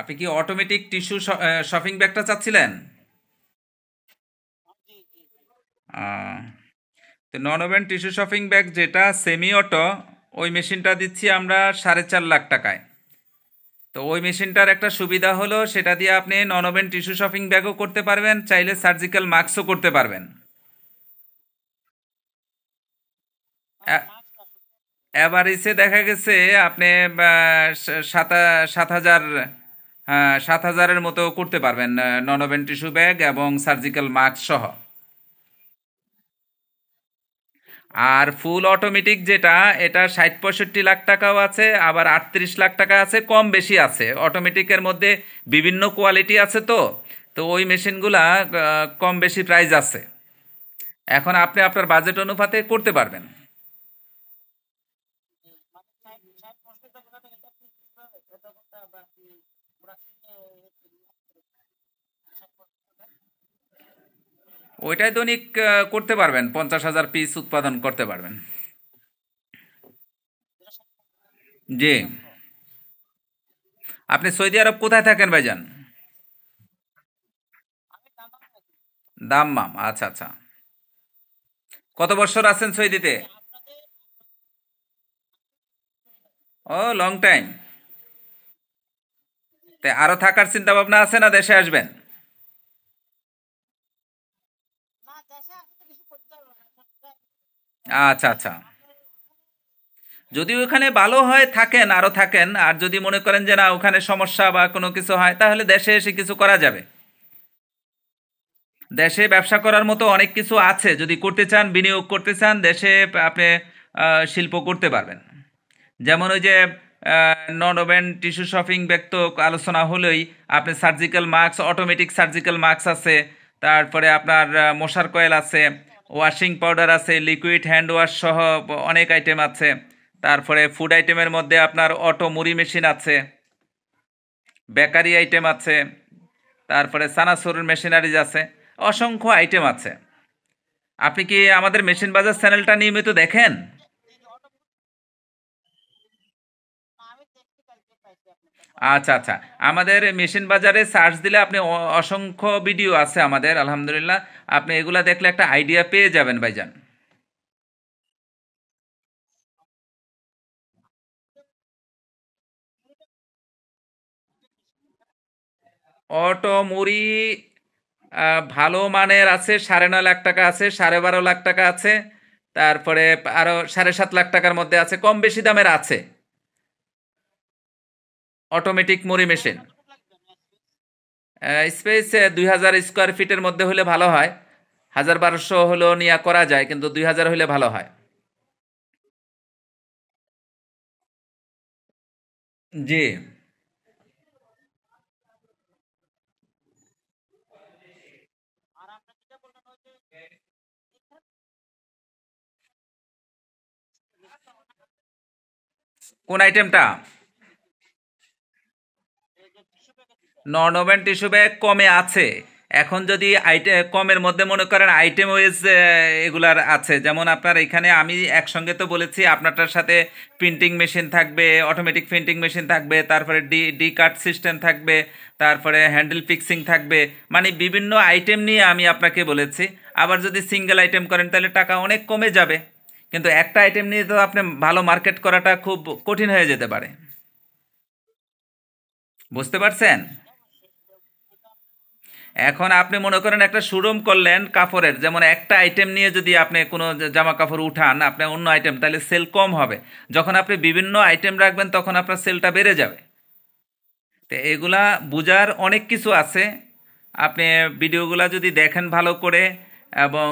আপনি কি automatic tissue shopping ব্যাগটা চাচ্ছিলেন তো ননোভেন টিস্যু শপিং ব্যাগ যেটা সেমি অটো ওই মেশিনটা দিচ্ছি আমরা সাড়ে চার লাখ টাকায় তো ওই মেশিনটার একটা সুবিধা হলো সেটা দিয়ে আপনি নন টিস্যু শপিং ব্যাগও করতে পারবেন চাইলে সার্জিক্যাল মাস্কও করতে পারবেন এভারেজে দেখা গেছে আপনি সাত সাত হাজার সাত হাজারের মতো করতে পারবেন ননোভেন টিস্যু ব্যাগ এবং সার্জিক্যাল মাস্ক সহ আর ফুল অটোমেটিক যেটা এটা ষাট পঁয়ষট্টি লাখ টাকাও আছে আবার আটত্রিশ লাখ টাকা আছে কম বেশি আছে অটোমেটিকের মধ্যে বিভিন্ন কোয়ালিটি আছে তো তো ওই মেশিনগুলা কম বেশি প্রাইস আছে এখন আপনি আপনার বাজেট অনুপাতে করতে পারবেন ওইটাই দৈনিক করতে পারবেন পঞ্চাশ হাজার পিস উৎপাদন করতে পারবেন জি আপনি সৌদি আরব কোথায় থাকেন ভাইজান দাম্মাম আচ্ছা আচ্ছা কত বছর আছেন সৌদিতে ও লং টাইম তে আরো থাকার চিন্তা ভাবনা আছে না দেশে আসবেন আচ্ছা আচ্ছা যদি ওখানে ভালো হয় থাকেন আরও থাকেন আর যদি মনে করেন যে না ওখানে সমস্যা বা কোনো কিছু হয় তাহলে দেশে এসে কিছু করা যাবে দেশে ব্যবসা করার মতো অনেক কিছু আছে যদি করতে চান বিনিয়োগ করতে চান দেশে আপনি শিল্প করতে পারবেন যেমন ওই যে নডোবেন ওভেন টিস্যু শপিং ব্যক্ত আলোচনা হলেই আপনি surgical mask automatic surgical mask আছে তারপরে আপনার মশার কয়েল আছে ওয়াশিং পাউডার আছে লিকুইড হ্যান্ড ওয়াশ সহ অনেক আইটেম আছে তারপরে ফুড আইটেমের মধ্যে আপনার অটো মুড়ি মেশিন আছে বেকারি আইটেম আছে তারপরে সানাসুরের মেশিনারিজ আছে অসংখ্য আইটেম আছে আপনি কি আমাদের মেশিন বাজার চ্যানেলটা নিয়মিত দেখেন আচ্ছা আচ্ছা আমাদের মেশিন বাজারে সার্চ দিলে আপনি অসংখ্য ভিডিও আছে আমাদের আলহামদুলিল্লাহ আপনি এগুলা দেখলে একটা আইডিয়া পেয়ে যাবেন ভাইজান অটো মুড়ি ভালো মানের আছে সাড়ে নয় লাখ টাকা আছে সাড়ে বারো লাখ টাকা আছে তারপরে আরও সাড়ে সাত লাখ টাকার মধ্যে আছে কম বেশি দামের আছে অটোমেটিক মুড়ি মেশিন স্পেস দুই হাজার স্কোয়ার ফিটের মধ্যে হলে ভালো হয় হাজার বারোশো হলেও নিয়ে করা যায় কিন্তু দুই হাজার হলে ভালো হয় জি কোন আইটেমটা ওভেন টিস্যু ব্যাগ কমে আছে এখন যদি আইটে কমের মধ্যে মনে করেন আইটেম ওয়েজ এগুলার আছে যেমন আপনার এখানে আমি একসঙ্গে তো বলেছি আপনারটার সাথে প্রিন্টিং মেশিন থাকবে অটোমেটিক প্রিন্টিং মেশিন থাকবে তারপরে ডি ডি কাট সিস্টেম থাকবে তারপরে হ্যান্ডেল ফিক্সিং থাকবে মানে বিভিন্ন আইটেম নিয়ে আমি আপনাকে বলেছি আবার যদি সিঙ্গেল আইটেম করেন তাহলে টাকা অনেক কমে যাবে কিন্তু একটা আইটেম নিয়ে তো আপনি ভালো মার্কেট করাটা খুব কঠিন হয়ে যেতে পারে বুঝতে পারছেন এখন আপনি মনে করেন একটা শোরুম করলেন কাপড়ের যেমন একটা আইটেম নিয়ে যদি আপনি কোনো জামা কাপড় উঠান আপনি অন্য আইটেম তাহলে সেল কম হবে যখন আপনি বিভিন্ন আইটেম রাখবেন তখন আপনার সেলটা বেড়ে যাবে তো এগুলা বোঝার অনেক কিছু আছে আপনি ভিডিওগুলা যদি দেখেন ভালো করে এবং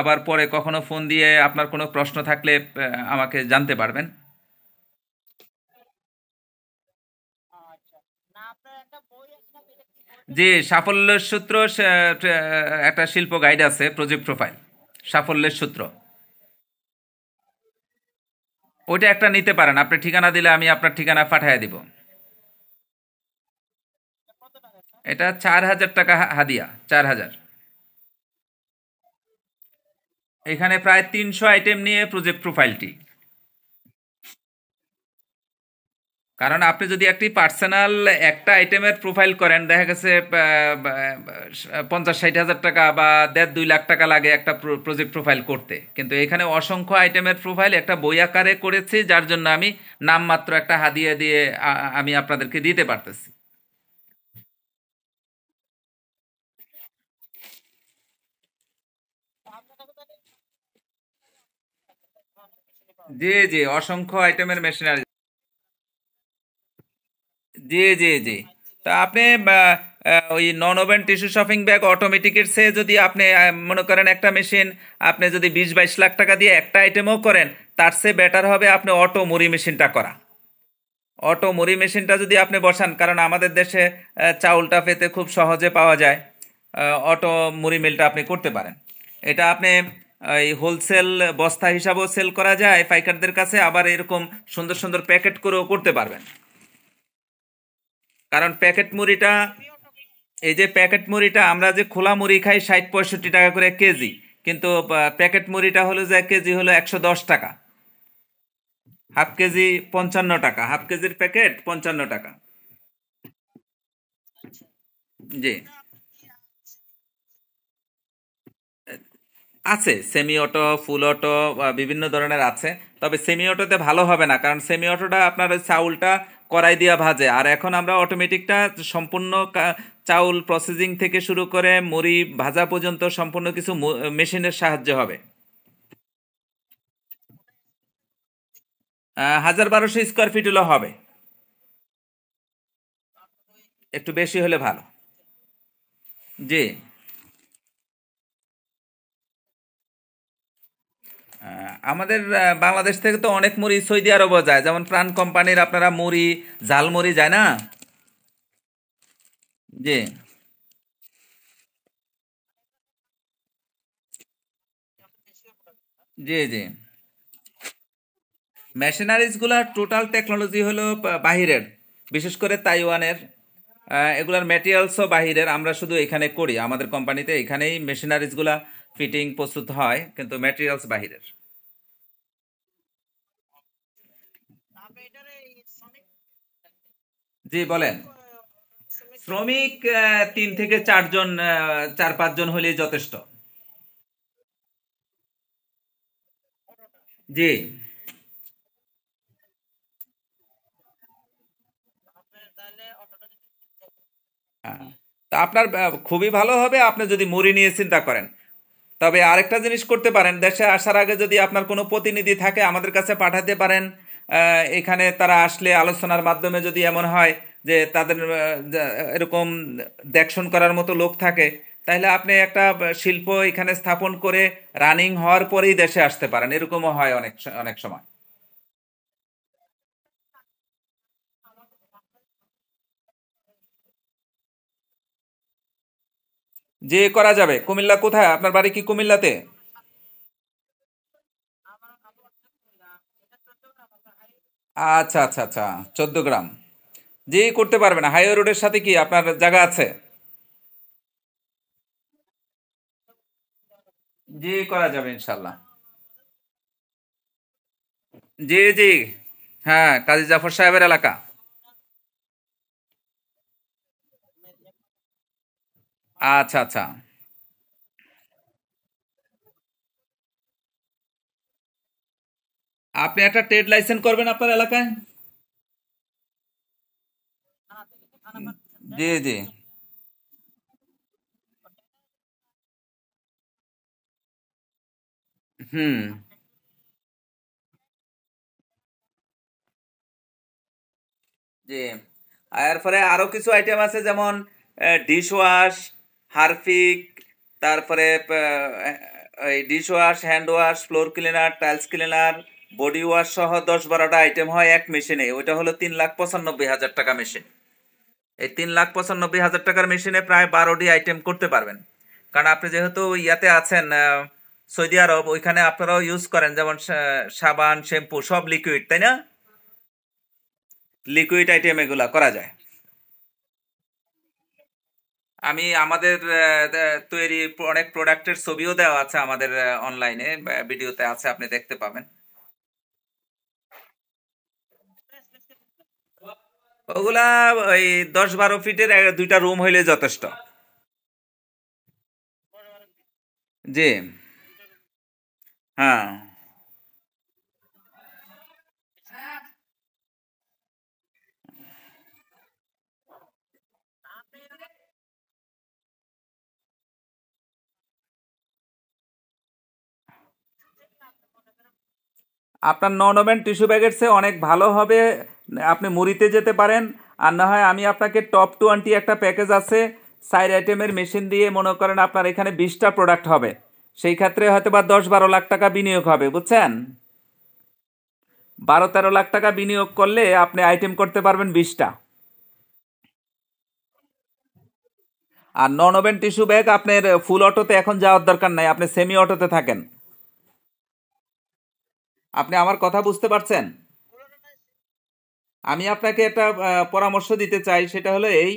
আবার পরে কখনো ফোন দিয়ে আপনার কোনো প্রশ্ন থাকলে আমাকে জানতে পারবেন যে সাফল্যের সূত্র একটা শিল্প গাইড আছে প্রজেক্ট প্রোফাইল সাফল্যের সূত্র ওইটা একটা নিতে পারেন আপনি ঠিকানা দিলে আমি আপনার ঠিকানা পাঠিয়ে দিব এটা চার হাজার টাকা হাদিয়া চার হাজার এখানে প্রায় তিনশো আইটেম নিয়ে প্রজেক্ট প্রোফাইলটি কারণ আপনি যদি একটি পার্সোনাল একটা আইটেমের প্রোফাইল করেন দেখা গেছে পঞ্চাশ ষাট হাজার টাকা বা দেড় দুই লাখ টাকা লাগে একটা প্রজেক্ট প্রোফাইল করতে কিন্তু এখানে অসংখ্য আইটেমের প্রোফাইল একটা বই আকারে করেছি যার জন্য আমি নামমাত্র একটা হাদিয়া দিয়ে আমি আপনাদেরকে দিতে পারতেছি জি জি অসংখ্য আইটেমের মেশিনারি জি জি জি তো আপনি ওই non woven tissue shopping bag অটোমেটিকের সে যদি আপনি মনে করেন একটা মেশিন আপনি যদি বিশ বাইশ লাখ টাকা দিয়ে একটা আইটেমও করেন তার সে বেটার হবে আপনি অটো মুড়ি মেশিনটা করা অটো মুড়ি মেশিনটা যদি আপনি বসান কারণ আমাদের দেশে চাউলটা পেতে খুব সহজে পাওয়া যায় অটো মুড়ি মিলটা আপনি করতে পারেন এটা আপনি এই হোলসেল বস্তা হিসাবেও সেল করা যায় পাইকারদের কাছে আবার এরকম সুন্দর সুন্দর প্যাকেট করেও করতে পারবেন কারণ প্যাকেট মুড়িটা এই যে প্যাকেট মুড়িটা আমরা যে খোলা মুড়ি খাই ষাট পঁয়ষট্টি টাকা করে কেজি কিন্তু প্যাকেট মুড়িটা হলো যে কেজি হলো একশো দশ টাকা হাফ কেজি পঞ্চান্ন টাকা হাফ কেজির প্যাকেট পঞ্চান্ন টাকা জি আছে সেমি অটো ফুল অটো বিভিন্ন ধরনের আছে তবে সেমি অটোতে ভালো হবে না কারণ সেমি অটোটা আপনার চাউলটা কড়াই দিয়া ভাজে আর এখন আমরা অটোমেটিকটা সম্পূর্ণ চাউল প্রসেসিং থেকে শুরু করে মুড়ি ভাজা পর্যন্ত সম্পূর্ণ কিছু মেশিনের সাহায্য হবে হাজার বারোশো স্কোয়ার ফিট হলে হবে একটু বেশি হলে ভালো জি আমাদের বাংলাদেশ থেকে তো অনেক মুড়ি সৌদি আরবও যায় যেমন প্রাণ কোম্পানির আপনারা মুড়ি ঝালমুড়ি যায় না জি জি জি মেশিনারিজগুলার টোটাল টেকনোলজি হলো বাহিরের বিশেষ করে তাইওয়ানের এগুলার ম্যাটেরিয়ালসও বাহিরের আমরা শুধু এখানে করি আমাদের কোম্পানিতে এখানেই মেশিনারিজগুলা ফিটিং প্রস্তুত হয় কিন্তু ম্যাটেরিয়ালস বাহিরের জি বলেন শ্রমিক তিন থেকে চারজন চার পাঁচজন হলে যথেষ্ট জি আপনার খুবই ভালো হবে আপনি যদি মুড়ি নিয়ে চিন্তা করেন তবে আরেকটা জিনিস করতে পারেন দেশে আসার আগে যদি আপনার কোনো প্রতিনিধি থাকে আমাদের কাছে পাঠাতে পারেন এখানে তারা আসলে আলোচনার মাধ্যমে যদি এমন হয় যে তাদের এরকম দেখশন করার মতো লোক থাকে তাহলে আপনি একটা শিল্প এখানে স্থাপন করে রানিং হওয়ার পরেই দেশে আসতে পারেন এরকমও হয় অনেক অনেক সময় যে করা যাবে কুমিল্লা কোথায় আপনার বাড়ি কি কুমিল্লাতে আচ্ছা আচ্ছা আচ্ছা চোদ্দ গ্রাম যে করতে পারবেন হাইওয়ে রোডের সাথে কি আপনার জায়গা আছে জি করা যাবে ইনশাল্লাহ জি জি হ্যাঁ কাজী জাফর সাহেবের এলাকা আচ্ছা আচ্ছা আপনি একটা ট্রেড লাইসেন্স করবেন আপনার এলাকায় জি জি হুম জি এরপরে আরো কিছু আইটেম আছে যেমন ডিশ ওয়াশ হারফিক তারপরে এই dish wash hand wash floor cleaner tiles cleaner body wash সহ দশ বারোটা আইটেম হয় এক মেশিনে ওইটা হলো তিন লাখ পঁচানব্বই হাজার টাকা মেশিন এই তিন লাখ পঁচানব্বই হাজার টাকার মেশিনে প্রায় বারোটি আইটেম করতে পারবেন কারণ আপনি যেহেতু ইয়াতে আছেন সৌদি আরব ওইখানে আপনারাও ইউজ করেন যেমন সাবান শ্যাম্পু সব লিকুইড তাই না লিকুইড আইটেম এগুলা করা যায় আমি আমাদের তৈরি অনেক প্রোডাক্টের ছবিও দেওয়া আছে আমাদের অনলাইনে ভিডিওতে আছে আপনি দেখতে পাবেন ওগুলা ওই দশ বারো ফিটের দুইটা রুম হইলে যথেষ্ট জি হ্যাঁ আপনার নন টিস্যু ব্যাগের চেয়ে অনেক ভালো হবে আপনি মুড়িতে যেতে পারেন আর না হয় আমি আপনাকে টপ টোয়েন্টি একটা প্যাকেজ আছে সাইড আইটেমের মেশিন দিয়ে মনে করেন আপনার এখানে বিশটা প্রোডাক্ট হবে সেই ক্ষেত্রে হয়তো বা দশ বারো লাখ টাকা বিনিয়োগ হবে বুঝছেন বারো তেরো লাখ টাকা বিনিয়োগ করলে আপনি আইটেম করতে পারবেন বিশটা আর নন ওভেন টিস্যু ব্যাগ আপনার ফুল অটোতে এখন যাওয়ার দরকার নাই আপনি সেমি অটোতে থাকেন আপনি আমার কথা বুঝতে পারছেন আমি আপনাকে একটা পরামর্শ দিতে চাই সেটা হলো এই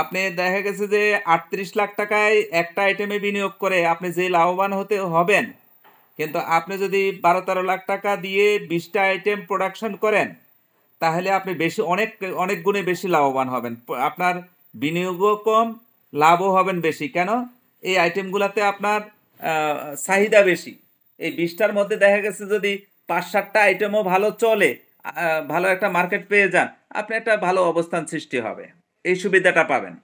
আপনি দেখা গেছে যে আটত্রিশ লাখ টাকায় একটা আইটেমে বিনিয়োগ করে আপনি যে লাভবান হতে হবেন কিন্তু আপনি যদি বারো তেরো লাখ টাকা দিয়ে বিশটা আইটেম প্রোডাকশন করেন তাহলে আপনি বেশি অনেক অনেক গুণে বেশি লাভবান হবেন আপনার বিনিয়োগও কম লাভও হবেন বেশি কেন এই আইটেমগুলোতে আপনার চাহিদা বেশি এই বিশটার মধ্যে দেখা গেছে যদি পাঁচ সাতটা আইটেমও ভালো চলে ভালো একটা মার্কেট পেয়ে যান আপনি একটা ভালো অবস্থান সৃষ্টি হবে এই সুবিধাটা পাবেন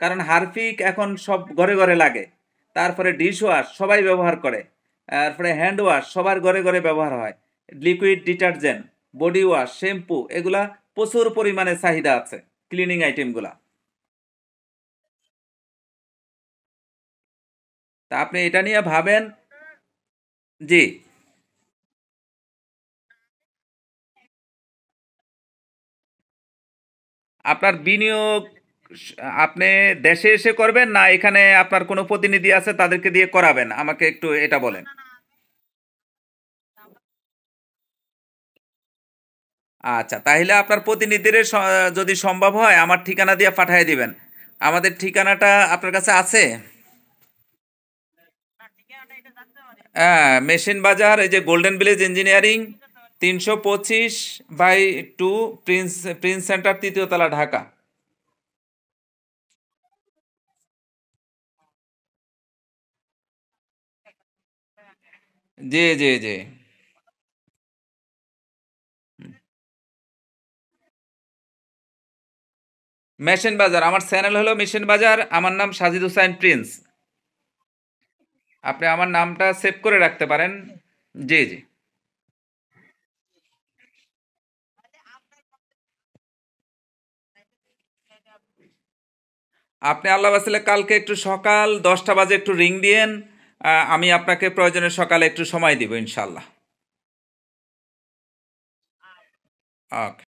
কারণ হারফিক এখন সব ঘরে ঘরে লাগে তারপরে ডিশ ওয়াশ সবাই ব্যবহার করে তারপরে হ্যান্ড ওয়াশ সবার ঘরে ঘরে ব্যবহার হয় liquid detergent body wash shampoo এগুলা প্রচুর পরিমাণে চাহিদা আছে ক্লিনিং আইটেমগুলা তা আপনি এটা নিয়ে ভাবেন জি। আপনার বিনিয়োগ আপনি দেশে এসে করবেন না এখানে আপনার কোনো প্রতিনিধি আছে তাদেরকে দিয়ে করাবেন? আমাকে একটু এটা বলেন। আচ্ছা তাহলে আপনার প্রতিনিধিরে যদি সম্ভব হয় আমার ঠিকানা দিয়ে পাঠিয়ে দিবেন। আমাদের ঠিকানাটা আপনার কাছে আছে? হ্যাঁ মেশিন বাজার এই যে গোল্ডেন ভিলেজ ইঞ্জিনিয়ারিং তিনশো পঁচিশ by two prince prince center তলা ঢাকা জি জি জি মেশিন বাজার আমার চ্যানেল হলো মেশিন বাজার আমার নাম সাজিদ হুসাইন প্রিন্স আপনি আমার নামটা সেভ করে রাখতে পারেন জি জি আপনি আল্লাহ আসলে কালকে একটু সকাল দশটা বাজে একটু রিং দিয়েন আমি আপনাকে প্রয়োজনে সকালে একটু সময় দিব ইনশাল্লাহ ওকে